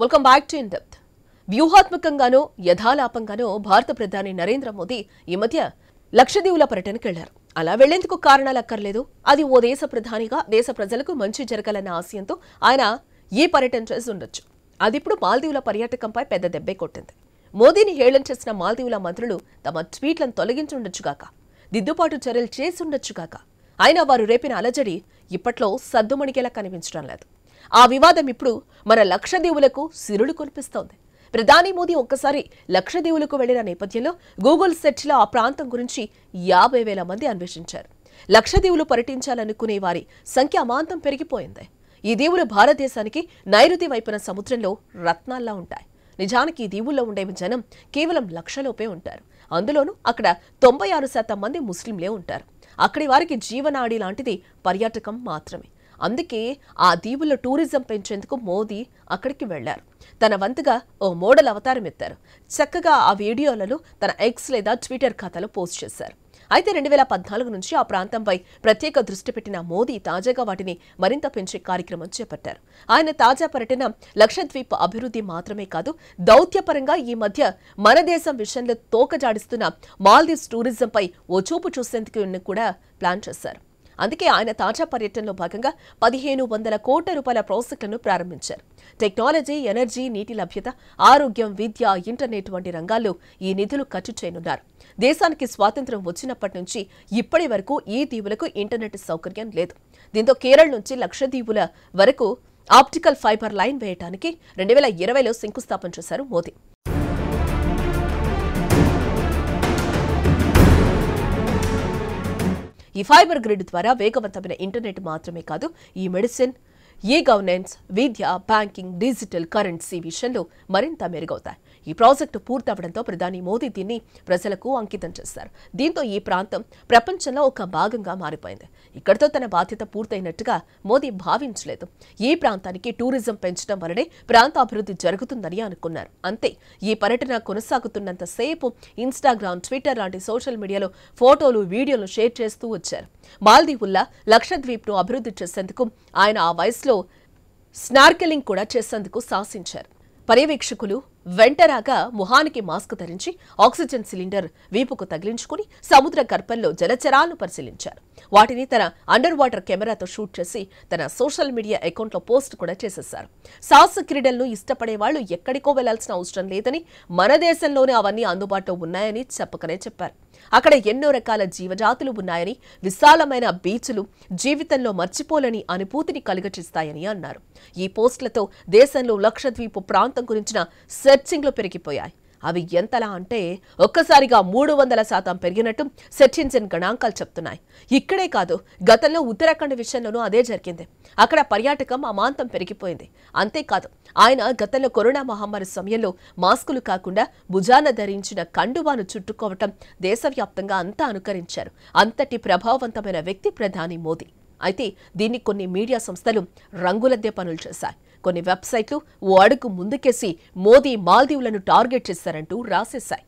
welcome back to in depth వ్యూహాత్మకంగానో యథాలాపంగానో భారత ప్రధాని నరేంద్ర మోదీ ఈ మధ్య లక్షదీవుల పర్యటనకు వెళ్లారు అలా వెళ్లేందుకు కారణాలు అక్కర్లేదు అది ఓ దేశ ప్రధానిగా దేశ ప్రజలకు మంచి జరగాలన్న ఆశయంతో ఆయన ఈ పర్యటన చేసి ఉండొచ్చు అది ఇప్పుడు మాల్దీవుల పర్యాటకంపై పెద్ద దెబ్బే కొట్టింది మోదీని హేళన చేసిన మాల్దీవుల మంత్రులు తమ ట్వీట్లను తొలగించుండొచ్చుగాక దిద్దుబాటు చర్యలు చేసి ఉండొచ్చుగాక అయినా వారు రేపిన అలజడి ఇప్పట్లో సద్దుమణిగేలా కనిపించడం లేదు ఆ వివాదం ఇప్పుడు మన లక్షదీవులకు సిరుడు కురిపిస్తోంది ప్రధాని మోదీ ఒక్కసారి లక్షదీవులకు వెళ్లిన నేపథ్యంలో గూగుల్ సెర్చ్లో ఆ ప్రాంతం గురించి యాభై వేల మంది అన్వేషించారు లక్షదీవులు పర్యటించాలనుకునే వారి సంఖ్య అమాంతం పెరిగిపోయింది ఈ దీవులు భారతదేశానికి నైరుతి వైపున సముద్రంలో రత్నాల్లా ఉంటాయి నిజానికి ఈ దీవుల్లో ఉండే జనం కేవలం లక్షలోపే ఉంటారు అందులోనూ అక్కడ తొంభై ఆరు శాతం మంది ముస్లింలే ఉంటారు అక్కడి వారికి జీవనాడి లాంటిది పర్యాటకం మాత్రమే అందుకే ఆ దీవుల్లో టూరిజం పెంచేందుకు మోదీ అక్కడికి వెళ్లారు తన వంతుగా ఓ మోడల్ అవతారం ఎత్తారు చక్కగా ఆ వీడియోలను తన ఎక్స్ లేదా ట్విట్టర్ ఖాతాలో పోస్ట్ చేశారు అయితే రెండు వేల పద్నాలుగు నుంచి ఆ ప్రాంతంపై ప్రత్యేక దృష్టి పెట్టిన మోదీ తాజాగా వాటిని మరింత పెంచే కార్యక్రమం చేపట్టారు ఆయన తాజా పర్యటన లక్షద్వీప్ అభివృద్ధి మాత్రమే కాదు దౌత్యపరంగా ఈ మధ్య మన దేశం విషయంలో తోకజాడిస్తున్న మాల్దీవ్స్ టూరిజంపై ఓ చూపు చూసేందుకు కూడా ప్లాన్ చేశారు అందుకే ఆయన తాజా పర్యటనలో భాగంగా పదిహేను వందల కోట్ల రూపాయల ప్రాజెక్టులను ప్రారంభించారు టెక్నాలజీ ఎనర్జీ నీటి లభ్యత ఆరోగ్యం విద్య ఇంటర్నెట్ వంటి రంగాల్లో ఈ నిధులు ఖర్చు చేయనున్నారు దేశానికి స్వాతంత్ర్యం వచ్చినప్పటి నుంచి ఇప్పటి వరకు ఈ దీవులకు ఇంటర్నెట్ సౌకర్యం లేదు దీంతో కేరళ నుంచి లక్షద్వీపుల వరకు ఆప్టికల్ ఫైబర్ లైన్ వేయడానికి రెండు వేల ఇరవైలో శంకుస్థాపన చేశారు మోదీ ఈ ఫైబర్ గ్రిడ్ ద్వారా వేగవంతమైన ఇంటర్నెట్ మాత్రమే కాదు ఈ మెడిసిన్ ఈ గవర్నెన్స్ విద్య బ్యాంకింగ్ డిజిటల్ కరెన్సీ విషయంలో మరింత మెరుగవుతాయి ఈ ప్రాజెక్టు పూర్తవడంతో ప్రధాని మోదీ దీన్ని ప్రజలకు అంకితం చేశారు దీంతో ఈ ప్రాంతం ప్రపంచంలో ఒక భాగంగా మారిపోయింది ఇక్కడితో తన బాధ్యత పూర్తయినట్టుగా మోదీ భావించలేదు ఈ ప్రాంతానికి టూరిజం పెంచడం వలనే ప్రాంత అభివృద్ధి జరుగుతుందని అనుకున్నారు అంతే ఈ పర్యటన కొనసాగుతున్నంత సేపు ఇన్స్టాగ్రామ్ ట్విట్టర్ లాంటి సోషల్ మీడియాలో ఫోటోలు వీడియోలు షేర్ చేస్తూ వచ్చారు మాల్దీవుల్లా లక్షద్వీప్ను అభివృద్ధి చేసేందుకు ఆయన ఆ వయసులో స్నార్కెలింగ్ కూడా చేసేందుకు సాహసించారు పర్యవేక్షకులు వెంటరాగా ముహానికి మాస్క్ ధరించి ఆక్సిజన్ సిలిండర్ వీపుకు తగిలించుకుని సముద్ర గర్భంలో జలచరాలను పరిశీలించారు వాటిని తన అండర్ వాటర్ కెమెరాతో షూట్ చేసి తన సోషల్ మీడియా అకౌంట్లో పోస్ట్ కూడా చేసేశారు సాహస క్రీడలను ఇష్టపడే ఎక్కడికో వెళ్లాల్సిన అవసరం లేదని మన దేశంలోనే అవన్నీ అందుబాటులో ఉన్నాయని చెప్పకనే చెప్పారు అక్కడ ఎన్నో రకాల జీవజాతులు ఉన్నాయని విశాలమైన బీచ్లు జీవితంలో మర్చిపోలేని అనుభూతిని కలుగచిస్తాయని అన్నారు ఈ పోస్టులతో దేశంలో లక్షద్వీపు ప్రాంతం గురించిన సెర్చింగ్లు పెరిగిపోయాయి అవి ఎంతలా అంటే ఒక్కసారిగా మూడు వందల శాతం పెరిగినట్టు సెర్చించిన గణాంకాలు చెప్తున్నాయి ఇక్కడే కాదు గతంలో ఉత్తరాఖండ్ విషయంలోనూ అదే జరిగింది అక్కడ పర్యాటకం అమాంతం పెరిగిపోయింది అంతేకాదు ఆయన గతంలో కరోనా మహమ్మారి సమయంలో మాస్కులు కాకుండా భుజాన ధరించిన కండువాను చుట్టుకోవటం దేశవ్యాప్తంగా అంతా అనుకరించారు అంతటి ప్రభావవంతమైన వ్యక్తి ప్రధాని మోదీ అయితే దీన్ని కొన్ని మీడియా సంస్థలు రంగులద్దే పనులు చేశాయి కొన్ని వెబ్సైట్లు ఓ అడుగు ముందుకేసి మోదీ మాల్దీవులను టార్గెట్ చేశారంటూ రాసేశాయి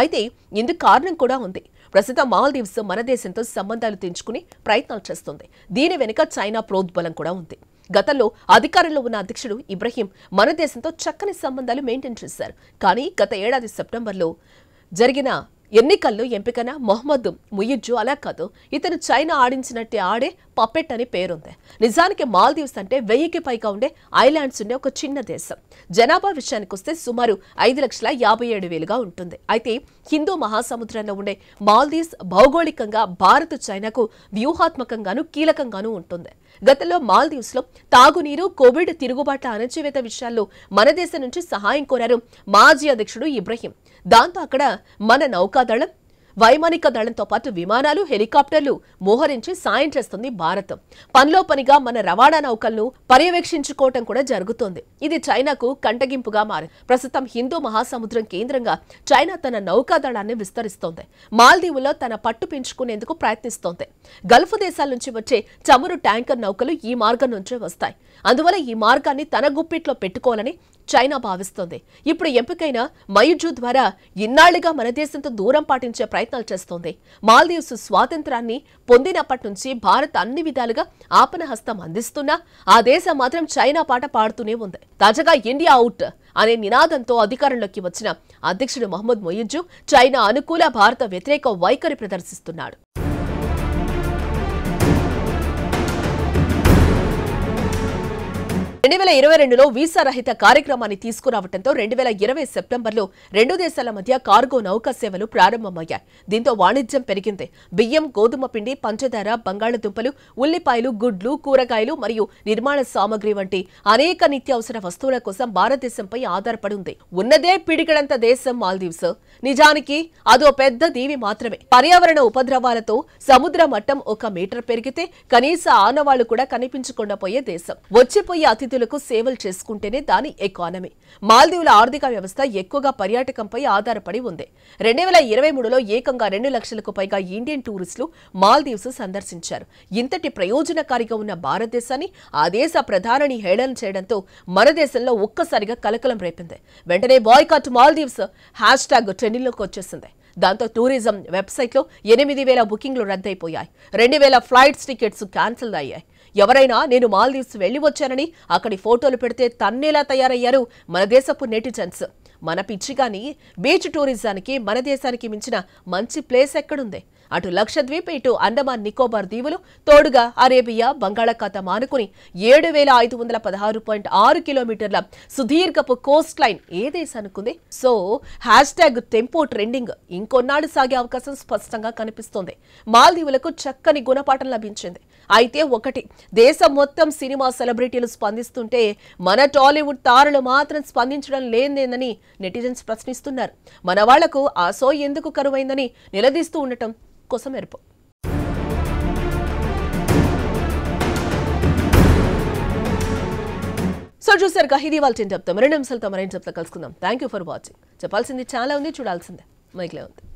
అయితే ఇందుకు కారణం కూడా ఉంది ప్రస్తుతం మాల్దీవ్స్ మన దేశంతో సంబంధాలు తెంచుకుని ప్రయత్నాలు చేస్తుంది దీని వెనుక చైనా ప్రోద్బలం కూడా ఉంది గతంలో అధికారంలో ఉన్న అధ్యక్షుడు ఇబ్రహీం మన దేశంతో చక్కని సంబంధాలు మెయింటైన్ చేశారు కానీ గత ఏడాది సెప్టెంబర్లో జరిగిన ఎన్నికల్లో ఎంపికన మొహమ్మద్ ముయిజ్జు అలా కాదు ఇతను చైనా ఆడించినట్టే ఆడే పప్పెట్ అని పేరుంది నిజానికి మాల్దీవ్స్ అంటే వెయ్యికి పైగా ఉండే ఐలాండ్స్ ఉండే ఒక చిన్న దేశం జనాభా విషయానికి వస్తే సుమారు ఐదు లక్షల యాభై ఏడు వేలుగా ఉంటుంది అయితే హిందూ మహాసముద్రంలో ఉండే మాల్దీవ్స్ భౌగోళికంగా భారత్ చైనాకు వ్యూహాత్మకంగాను కీలకంగాను ఉంటుంది గతంలో మాల్దీవ్స్ లో తాగునీరు కోవిడ్ తిరుగుబాట్ల అణచివేత విషయాల్లో మన దేశం నుంచి సహాయం కోరారు మాజీ అధ్యక్షుడు ఇబ్రహీం దాంతో అక్కడ మన నౌకాదళం వైమానిక దళంతో పాటు విమానాలు హెలికాప్టర్లు మోహరించి సాయం చేస్తుంది భారత్ పనిలో పనిగా మన రవాణా నౌకలను పర్యవేక్షించుకోవటం కూడా జరుగుతోంది ఇది చైనాకు కంటగింపుగా మారి ప్రస్తుతం హిందూ మహాసముద్రం కేంద్రంగా చైనా తన నౌకా దళాన్ని విస్తరిస్తోంది మాల్దీవుల్లో తన పట్టు పెంచుకునేందుకు ప్రయత్నిస్తోంది గల్ఫ్ దేశాల నుంచి వచ్చే చమురు ట్యాంకర్ నౌకలు ఈ మార్గం నుంచే వస్తాయి అందువల్ల ఈ మార్గాన్ని తన గుప్పిట్లో పెట్టుకోవాలని చైనా భావిస్తోంది ఇప్పుడు ఎంపికైన మయుజు ద్వారా ఇన్నాళ్లుగా మన దేశంతో దూరం పాటించే ప్రయత్నాలు చేస్తోంది మాల్దీవ్స్ స్వాతంత్రాన్ని పొందినప్పటి నుంచి భారత్ అన్ని విధాలుగా ఆపణహస్తం అందిస్తున్నా ఆ దేశం మాత్రం చైనా పాట పాడుతూనే ఉంది తాజాగా ఇండియా అవుట్ అనే నినాదంతో అధికారంలోకి వచ్చిన అధ్యక్షుడు మహమ్మద్ మొయిజు చైనా అనుకూల భారత వ్యతిరేక వైఖరి ప్రదర్శిస్తున్నాడు రెండు వేల ఇరవై రెండులో వీసా రహిత కార్యక్రమాన్ని తీసుకురావడంతో రెండు వేల ఇరవై సెప్టెంబర్ లో రెండు దేశాల మధ్య కార్గో నౌక సేవలు ప్రారంభమయ్యాయి దీంతో వాణిజ్యం పెరిగింది బియ్యం గోధుమ పిండి పంచదార బంగాళదుంపలు ఉల్లిపాయలు గుడ్లు కూరగాయలు మరియు నిర్మాణ సామగ్రి వంటి అనేక నిత్యావసర వస్తువుల కోసం భారతదేశంపై ఆధారపడి ఉంది ఉన్నదే పిడిగడంత దేశం మాల్దీవ్స్ నిజానికి అదో పెద్ద దీవి మాత్రమే పర్యావరణ ఉపద్రవాలతో సముద్ర మట్టం ఒక మీటర్ పెరిగితే కనీస ఆనవాళ్లు కూడా కనిపించకుండా పోయే దేశం వచ్చిపోయే అతి అతిథులకు సేవలు చేసుకుంటేనే దాని ఎకానమీ మాల్దీవుల ఆర్థిక వ్యవస్థ ఎక్కువగా పర్యాటకంపై ఆధారపడి ఉంది రెండు వేల ఇరవై మూడులో ఏకంగా రెండు లక్షలకు పైగా ఇండియన్ టూరిస్టులు మాల్దీవ్స్ సందర్శించారు ఇంతటి ప్రయోజనకారిగా ఉన్న భారతదేశాన్ని ఆ దేశ ప్రధానిని హేళన చేయడంతో మన దేశంలో ఒక్కసారిగా కలకలం రేపింది వెంటనే బాయ్కాట్ మాల్దీవ్స్ హ్యాష్ ట్యాగ్ ట్రెండింగ్లోకి వచ్చేసింది దాంతో టూరిజం వెబ్సైట్లో ఎనిమిది వేల బుకింగ్లు రద్దయిపోయాయి రెండు వేల ఫ్లైట్స్ టికెట్స్ క్యాన్సిల్ అయ్యాయి ఎవరైనా నేను మాల్దీవ్స్ వెళ్లి వచ్చానని అక్కడి ఫోటోలు పెడితే తన్నేలా తయారయ్యారు మన దేశపు నెటిజన్స్ మన పిచ్చి కానీ బీచ్ టూరిజానికి మన దేశానికి మించిన మంచి ప్లేస్ ఎక్కడుంది అటు లక్షద్వీప్ ఇటు అండమాన్ నికోబార్ దీవులు తోడుగా అరేబియా బంగాళాఖాతం ఆనుకుని ఏడు వేల ఐదు వందల పదహారు పాయింట్ ఆరు కిలోమీటర్ల సుదీర్ఘపు కోస్ట్ లైన్ ఏ దేశానుకుంది so hash tag tempo trending ఇంకొన్నాళ్ళు సాగే అవకాశం స్పష్టంగా కనిపిస్తోంది మాల్దీవులకు చక్కని గుణపాఠం లభించింది అయితే ఒకటి దేశం మొత్తం సినిమా సెలబ్రిటీలు స్పందిస్తుంటే మన టాలీవుడ్ తారలు మాత్రం స్పందించడం లేదేందని నెటిజన్స్ ప్రశ్నిస్తున్నారు మన వాళ్లకు ఆ సో ఎందుకు కరువైందని నిలదీస్తూ ఉండటం కొసమెరుపు సో చూసారుగా ఇది వాళ్ళ చెప్తాం రెండు నిమిషాలు మరేం చెప్తా కలుసుకుందాం థ్యాంక్ యూ ఫర్ వాచింగ్ చెప్పాల్సింది చాలా ఉంది చూడాల్సిందే మైక్లే ఉంది